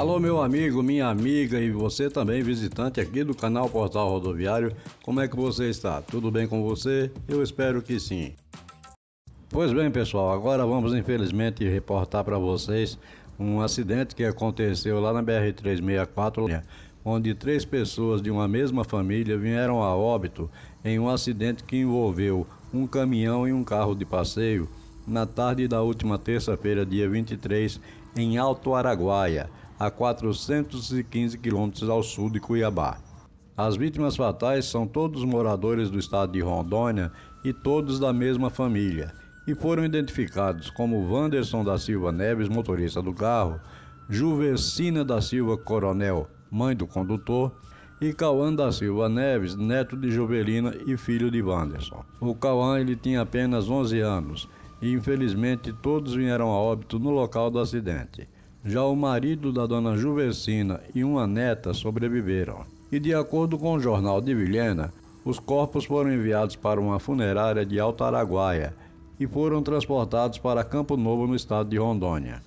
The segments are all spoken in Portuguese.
Alô, meu amigo, minha amiga e você também, visitante aqui do canal Portal Rodoviário, como é que você está? Tudo bem com você? Eu espero que sim. Pois bem, pessoal, agora vamos infelizmente reportar para vocês um acidente que aconteceu lá na BR-364, né, onde três pessoas de uma mesma família vieram a óbito em um acidente que envolveu um caminhão e um carro de passeio na tarde da última terça-feira, dia 23, em Alto Araguaia a 415 quilômetros ao sul de Cuiabá. As vítimas fatais são todos moradores do estado de Rondônia e todos da mesma família, e foram identificados como Wanderson da Silva Neves, motorista do carro, Juvecina da Silva Coronel, mãe do condutor, e Cauã da Silva Neves, neto de Juvelina e filho de Wanderson. O Cauã ele tinha apenas 11 anos e infelizmente todos vieram a óbito no local do acidente. Já o marido da dona Juvecina e uma neta sobreviveram. E de acordo com o jornal de Vilhena, os corpos foram enviados para uma funerária de Alto Araguaia e foram transportados para Campo Novo, no estado de Rondônia.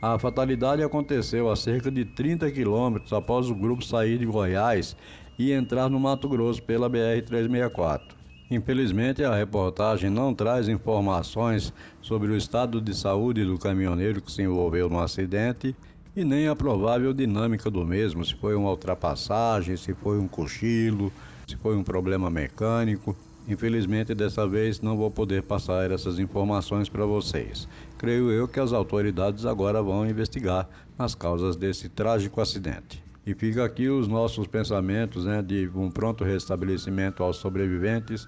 A fatalidade aconteceu a cerca de 30 quilômetros após o grupo sair de Goiás e entrar no Mato Grosso pela BR-364. Infelizmente, a reportagem não traz informações sobre o estado de saúde do caminhoneiro que se envolveu no acidente e nem a provável dinâmica do mesmo, se foi uma ultrapassagem, se foi um cochilo, se foi um problema mecânico. Infelizmente, dessa vez não vou poder passar essas informações para vocês. Creio eu que as autoridades agora vão investigar as causas desse trágico acidente. E fica aqui os nossos pensamentos né, de um pronto restabelecimento aos sobreviventes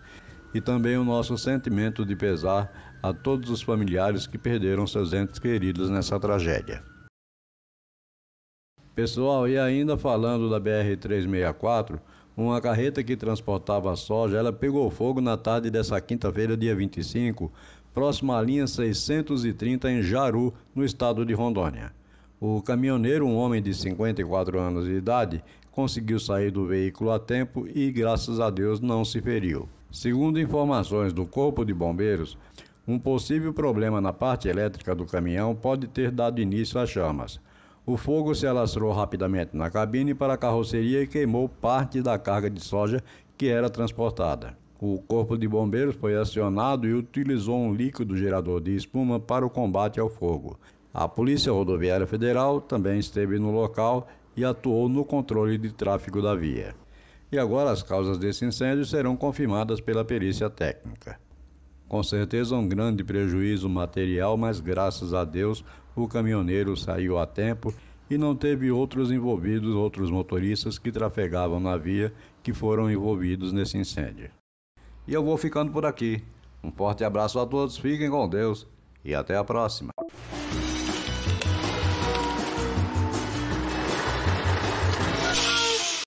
e também o nosso sentimento de pesar a todos os familiares que perderam seus entes queridos nessa tragédia. Pessoal, e ainda falando da BR-364, uma carreta que transportava soja, ela pegou fogo na tarde dessa quinta-feira, dia 25, próxima à linha 630 em Jaru, no estado de Rondônia. O caminhoneiro, um homem de 54 anos de idade, conseguiu sair do veículo a tempo e, graças a Deus, não se feriu. Segundo informações do Corpo de Bombeiros, um possível problema na parte elétrica do caminhão pode ter dado início às chamas. O fogo se alastrou rapidamente na cabine para a carroceria e queimou parte da carga de soja que era transportada. O Corpo de Bombeiros foi acionado e utilizou um líquido gerador de espuma para o combate ao fogo. A Polícia Rodoviária Federal também esteve no local e atuou no controle de tráfego da via. E agora as causas desse incêndio serão confirmadas pela perícia técnica. Com certeza um grande prejuízo material, mas graças a Deus o caminhoneiro saiu a tempo e não teve outros envolvidos, outros motoristas que trafegavam na via que foram envolvidos nesse incêndio. E eu vou ficando por aqui. Um forte abraço a todos, fiquem com Deus e até a próxima.